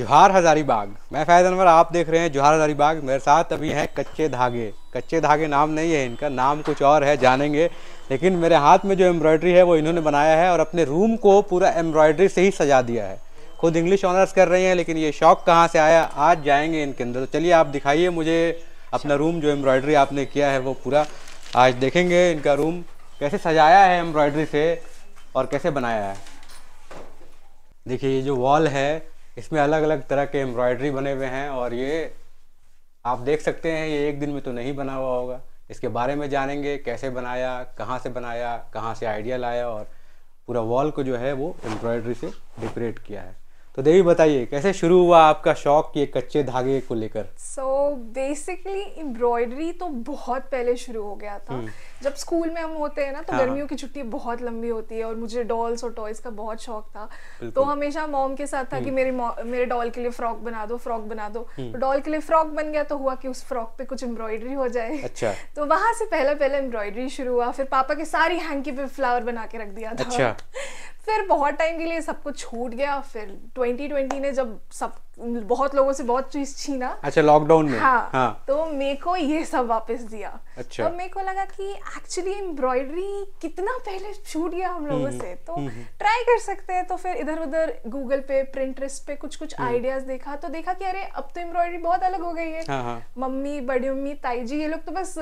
हज़ारी हजारीबाग मैं फैज़ अनवर आप देख रहे हैं हजारी हजारीबाग मेरे साथ अभी हैं कच्चे धागे कच्चे धागे नाम नहीं है इनका नाम कुछ और है जानेंगे लेकिन मेरे हाथ में जो एम्ब्रॉयडरी है वो इन्होंने बनाया है और अपने रूम को पूरा एम्ब्रॉयडरी से ही सजा दिया है खुद इंग्लिश ऑनर्स कर रही हैं लेकिन ये शौक कहाँ से आया आज जाएंगे इनके अंदर तो चलिए आप दिखाइए मुझे अपना रूम जो एम्ब्रॉयडरी आपने किया है वो पूरा आज देखेंगे इनका रूम कैसे सजाया है एम्ब्रॉयडरी से और कैसे बनाया है देखिए ये जो वॉल है इसमें अलग अलग तरह के एम्ब्रॉयडरी बने हुए हैं और ये आप देख सकते हैं ये एक दिन में तो नहीं बना हुआ होगा इसके बारे में जानेंगे कैसे बनाया कहाँ से बनाया कहाँ से आइडिया लाया और पूरा वॉल को जो है वो एम्ब्रॉयडरी से डेकोरेट किया है तो देवी बताइए कैसे शुरू हुआ आपका शौक ये कच्चे धागे को लेकर सो बेसिकली एम्ब्रॉयडरी तो बहुत पहले शुरू हो गया था hmm. जब स्कूल में हम होते हैं ना तो हाँ. गर्मियों की छुट्टी बहुत लंबी होती है और मुझे डॉल्स और टॉयज का बहुत शौक था तो बिल्कुल. तो हमेशा मॉम के साथ था hmm. कि हम्म। मेरे मेरे डॉल के लिए फ्रॉक बना दो फ्रॉक बना दो hmm. तो डॉल के लिए फ्रॉक बन गया तो हुआ कि उस फ्रॉक पे कुछ एम्ब्रॉयडरी हो जाए अच्छा तो वहां से पहले पहले एम्ब्रॉयडरी शुरू हुआ फिर पापा के सारी हैंकी पे फ्लावर बना के रख दिया था अच्छा। फिर बहुत टाइम के लिए सब कुछ छूट गया फिर 2020 ने जब सब बहुत लोगों से बहुत चीज छीना अच्छा लॉकडाउन में हाँ, हाँ तो मे को ये सब वापस दिया अच्छा तो मे को लगा कि एक्चुअली एम्ब्रॉयडरी कितना पहले छूट गया हम लोगों हम्म, से तो ट्राई हम्म, हम्म। कर सकते हैं तो फिर इधर उधर गूगल पे प्रिंटरेस्ट पे कुछ कुछ आइडियाज देखा तो देखा कि अरे अब तो एम्ब्रॉयडरी बहुत अलग हो गई है हाँ, हाँ। मम्मी बड़ी मम्मी ताई जी ये लोग तो बस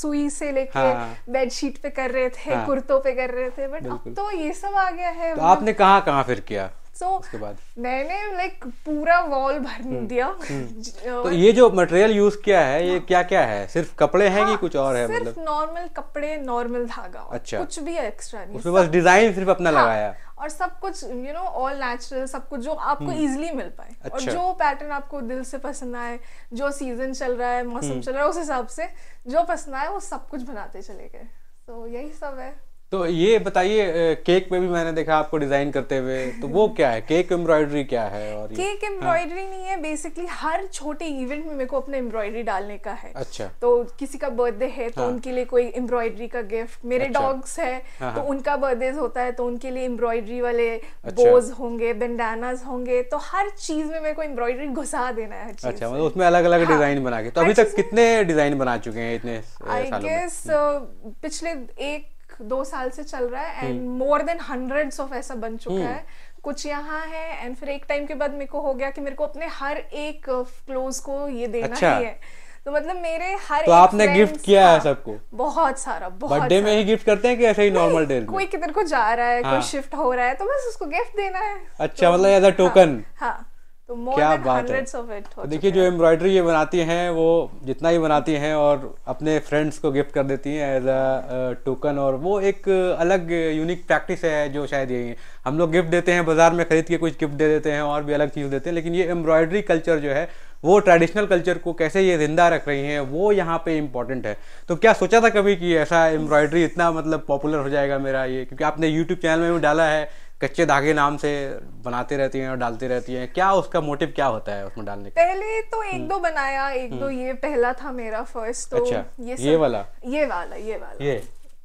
सुई से लेके बेडशीट हाँ, हाँ। पे कर रहे थे कुर्तों पे कर रहे थे बट अब तो ये सब आ गया है तो आपने कहा फिर किया सो मैंने लाइक पूरा वॉल भर हम्म, दिया हम्म। तो ये जो मटेरियल यूज किया है ये क्या क्या है सिर्फ कपड़े हैं कि हाँ, कुछ और है सिर्फ नॉर्मल मतलब? कपड़े नॉर्मल धागा अच्छा कुछ भी एक्स्ट्रा नहीं उसमें बस डिजाइन सिर्फ अपना हाँ, लगाया और सब कुछ यू नो ऑल नेचुरल सब कुछ जो आपको इजिली हम्म। मिल पाए अच्छा। और जो पैटर्न आपको दिल से पसंद आए जो सीजन चल रहा है मौसम चल रहा है उस हिसाब से जो पसंद आए वो सब कुछ बनाते चले गए तो यही सब है तो ये बताइए केक पे भी मैंने देखा आपको डिजाइन करते हुए तो वो क्या है केक एम्ब्रॉयडरी क्या है और केक हाँ। एम्ब्रॉयडरी हाँ। नहीं है बेसिकली हर छोटे इवेंट में मेरे को अपना एम्ब्रॉयडरी डालने का है अच्छा तो किसी का बर्थडे है तो हाँ। उनके लिए कोई एम्ब्रॉयडरी का गिफ्ट मेरे अच्छा। डॉग्स है हाँ। तो हाँ। उनका बर्थडे होता है तो उनके लिए एम्ब्रॉयडरी वाले अच्छा। बोज होंगे बेंडानाज होंगे तो हर चीज में मेरे को एम्ब्रॉयडरी घुसा देना है अच्छा मतलब उसमें अलग अलग हाँ, डिजाइन बना के तो अभी तक कितने डिजाइन बना चुके हैं इतने आई गेस हम्म। पिछले एक दो साल से चल रहा है and more than hundred of ऐसा बन चुका हम्म। है कुछ यहाँ है एंड फिर एक टाइम के बाद मेरे को हो गया कि मेरे को अपने हर एक क्लोज को ये देना अच्छा। ही है तो मतलब मेरे हर तो एक आपने गिफ्ट किया है हाँ, सबको बहुत सारा बहुत बर्थडे में ही गिफ्ट करते हैं कि ऐसे ही नॉर्मल डे कोई किधर को जा रहा है हाँ। कोई शिफ्ट हो रहा है तो बस उसको गिफ्ट देना है अच्छा तो, मतलब एज अ टोकन हाँ तो क्या बात है तो देखिए जो एम्ब्रॉयडरी ये बनाती हैं वो जितना ही बनाती हैं और अपने फ्रेंड्स को गिफ्ट कर देती हैं एज अ टोकन और वो एक अलग यूनिक प्रैक्टिस है जो शायद यही है हम लोग गिफ्ट देते हैं बाजार में खरीद के कुछ गिफ्ट दे देते हैं और भी अलग चीज़ देते हैं लेकिन ये एम्ब्रॉयडरी कल्चर जो है वो ट्रेडिशनल कल्चर को कैसे ये जिंदा रख रही हैं वो यहाँ पे इम्पॉर्टेंट है तो क्या सोचा था कभी कि ऐसा एम्ब्रॉयडरी इतना मतलब पॉपुलर हो जाएगा मेरा ये क्योंकि आपने यूट्यूब चैनल में भी डाला है कच्चे धागे नाम से बनाते रहती हैं और डालते रहती हैं क्या उसका मोटिव क्या होता है उसमें डालने का पहले तो एक दो हम्म। बनाया एक दो हम्म। ये पहला था मेरा फर्स्ट तो अच्छा, ये, ये वाला ये वाला ये वाला ये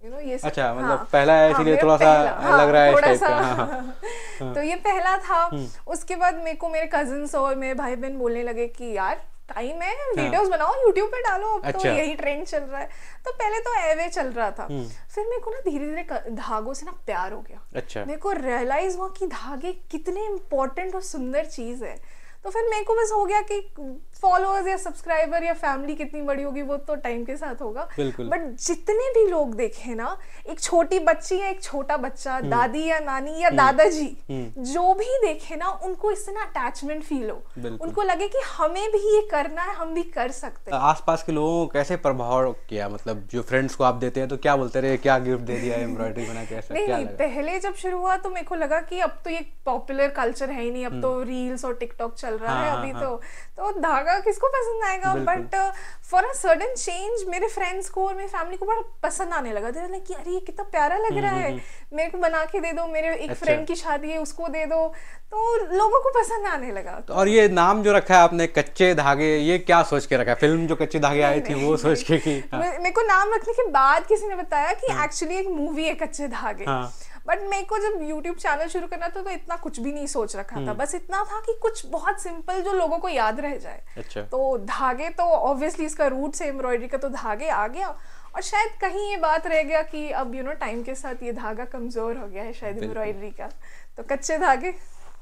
You know, ये अच्छा मतलब हाँ, मतलब पहला है हाँ, इसीलिए हाँ, थोड़ा सा हाँ, लग रहा है थोड़ा सा हाँ, हाँ, तो ये पहला था हम्म। उसके बाद मेरे को मेरे कजन्स और मेरे भाई बहन बोलने लगे कि यार टाइम है वीडियोस हाँ। बनाओ यूट्यूब पे डालो अब तो अच्छा। तो यही ट्रेंड चल रहा है तो पहले तो एवे चल रहा था हम्म। फिर मेरे को ना धीरे धीरे धागों से ना प्यार हो गया अच्छा मेरे को रियलाइज हुआ कि धागे कितने इम्पोर्टेंट और सुंदर चीज है तो फिर मेरे को बस हो गया कि फॉलोअर्स या सब्सक्राइबर या फैमिली कितनी बड़ी होगी वो तो टाइम के साथ होगा बट जितने भी लोग देखे ना एक छोटी बच्ची या एक छोटा बच्चा हम्म। दादी या नानी या हम्म। दादाजी हम्म। जो भी देखे ना उनको इससे ना अटैचमेंट फील हो उनको लगे कि हमें भी ये करना है हम भी कर सकते हैं आसपास के लोगों को कैसे प्रभाव किया मतलब जो फ्रेंड्स को आप देते हैं तो क्या बोलते रहे क्या गिफ्ट दे दिया एम्ब्रॉयडरी बना कैसे नहीं क्या पहले जब शुरू हुआ तो मेरे को लगा कि अब तो ये पॉपुलर कल्चर है ही नहीं अब तो रील्स और टिकटॉक चल चल रहा हाँ, है अभी हाँ, तो हाँ। तो धागा किसको पसंद आएगा but for a sudden change मेरे फ्रेंड्स को और मेरी फैमिली को बड़ा पसंद आने लगा था कि अरे ये कितना प्यारा लग हम्म, रहा हम्म, है हम्म। मेरे को बना के दे दो मेरे एक अच्छा। फ्रेंड की शादी है उसको दे दो तो लोगों को पसंद आने लगा तो और ये नाम जो रखा है आपने कच्चे धागे ये क्या सोच के रखा है फिल्म जो कच्चे धागे आई थी वो सोच के कि हाँ। मेरे को नाम रखने के बाद किसी ने बताया कि एक्चुअली हाँ। एक मूवी है कच्चे धागे बट मेरे को जब यूट्यूब चैनल शुरू करना था तो इतना कुछ भी नहीं सोच रखा था हम्म। बस इतना था कि कुछ बहुत सिंपल जो लोगों को याद रह जाए अच्छा। तो धागे तो ऑब्वियसली इसका रूट से एम्ब्रॉयडरी का तो धागे आ गया और शायद कहीं ये बात रह गया कि अब यू नो टाइम के साथ ये धागा कमज़ोर हो गया है शायद एम्ब्रॉयडरी का तो कच्चे धागे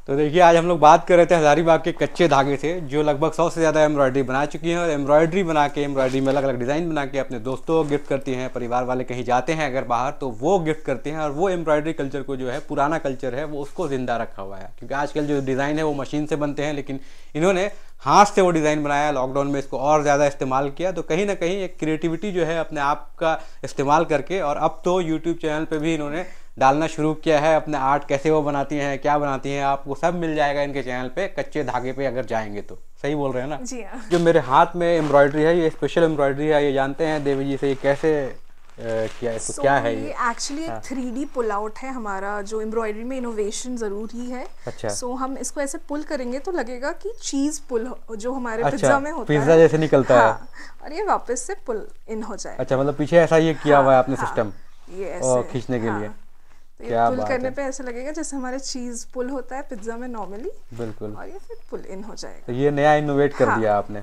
तो देखिए आज हम लोग बात कर रहे थे हज़ारीबाग के कच्चे धागे से जो लगभग सौ से ज़्यादा एम्ब्रॉयडरी बना चुकी हैं और एम्ब्रॉयडरी बना के एम्ब्रॉयडरी में अलग अलग डिज़ाइन बना के अपने दोस्तों को गिफ्ट करती हैं परिवार वाले कहीं जाते हैं अगर बाहर तो वो गिफ्ट करते हैं और वो एम्ब्रॉयडरी कल्चर को जो है पुराना कल्चर है वो उसको ज़िंदा रखा हुआ है क्योंकि आजकल जो डिज़ाइन है वो मशीन से बनते हैं लेकिन इन्होंने हाथ से वो डिज़ाइन बनाया लॉकडाउन में इसको और ज़्यादा इस्तेमाल किया तो कहीं ना कहीं एक क्रिएटिविटी जो है अपने आप का इस्तेमाल करके और अब तो यूट्यूब चैनल पर भी इन्होंने डालना शुरू किया है अपने आर्ट कैसे वो बनाती हैं क्या बनाती हैं आपको सब मिल जाएगा इनके चैनल पे कच्चे धागे पे अगर जाएंगे तो सही बोल रहे हैं ना जी हाँ। जो मेरे हाथ में एम्ब्रॉयडरी है ये स्पेशल एम्ब्रॉयडरी है ये जानते हैं देवी जी से ये कैसे क्या है so, क्या है ये एक्चुअली एक थ्री डी पुल आउट है हमारा जो एम्ब्रॉयडरी में इनोवेशन जरूर ही है अच्छा सो so, हम इसको ऐसे पुल करेंगे तो लगेगा कि चीज पुल जो हमारे अच्छा, पिज्जा में होता पिज्जा जैसे निकलता हाँ, है और ये वापस से पुल इन हो जाए अच्छा मतलब पीछे ऐसा ये किया हाँ, हुआ है हाँ, आपने हाँ, सिस्टम ये खींचने के हाँ। लिए तो क्या पुल करने है? पे ऐसा लगेगा जैसे हमारे चीज पुल होता है पिज्जा में नॉर्मली बिल्कुल और ये फिर पुल इन हो जाएगा तो ये नया इनोवेट कर हाँ। दिया आपने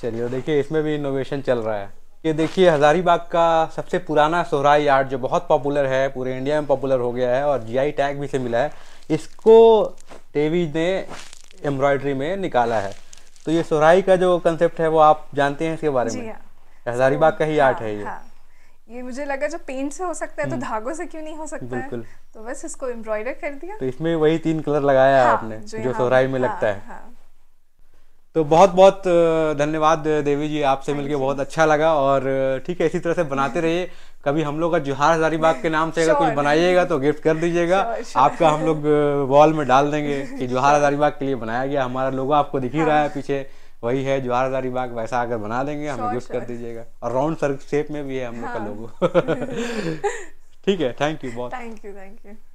चलिए देखिए इसमें भी इनोवेशन चल रहा है ये देखिए हजारीबाग का सबसे पुराना सोहराई आर्ट जो बहुत पॉपुलर है पूरे इंडिया में पॉपुलर हो गया है और जी टैग भी से मिला है इसको टेवी ने एम्ब्रॉयडरी में निकाला है तो ये सोहराई का जो कंसेप्ट है वो आप जानते हैं इसके बारे में हाँ। हजारीबाग का ही आर्ट हाँ, है ये हाँ। ये मुझे लगा जो पेंट से हो सकता है तो हम्म। धागों से क्यों नहीं हो सकता है तो बस इसको एम्ब्रॉयडर कर दिया तो इसमें वही तीन कलर लगाया हाँ, आपने जो, जो सोहराई में हाँ, लगता है हाँ, तो बहुत बहुत धन्यवाद देवी जी आपसे मिलके बहुत अच्छा लगा और ठीक है इसी तरह से बनाते रहिए कभी हम लोग का जोहार हजारीबाग के नाम से अगर कुछ बनाइएगा तो गिफ्ट कर दीजिएगा आपका हम लोग वॉल में डाल देंगे कि जोहार हजारीबाग के लिए बनाया गया हमारा लोगो आपको दिख ही रहा है हाँ। पीछे वही है ज्वारदारी बाग वैसा अगर बना देंगे हमें गिफ्ट कर दीजिएगा और राउंड शेप में भी है हम लोग का लोगो हाँ। ठीक है थैंक यू बहुत थैंक यू थैंक यू